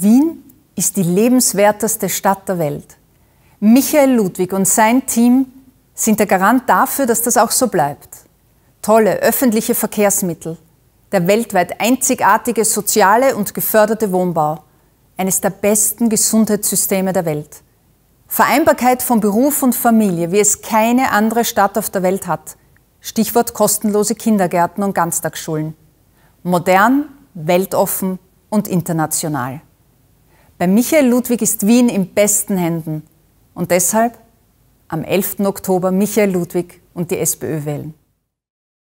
Wien ist die lebenswerteste Stadt der Welt. Michael Ludwig und sein Team sind der Garant dafür, dass das auch so bleibt. Tolle öffentliche Verkehrsmittel, der weltweit einzigartige soziale und geförderte Wohnbau, eines der besten Gesundheitssysteme der Welt. Vereinbarkeit von Beruf und Familie, wie es keine andere Stadt auf der Welt hat. Stichwort kostenlose Kindergärten und Ganztagsschulen. Modern, weltoffen und international. Bei Michael Ludwig ist Wien in besten Händen. Und deshalb am 11. Oktober Michael Ludwig und die SPÖ wählen.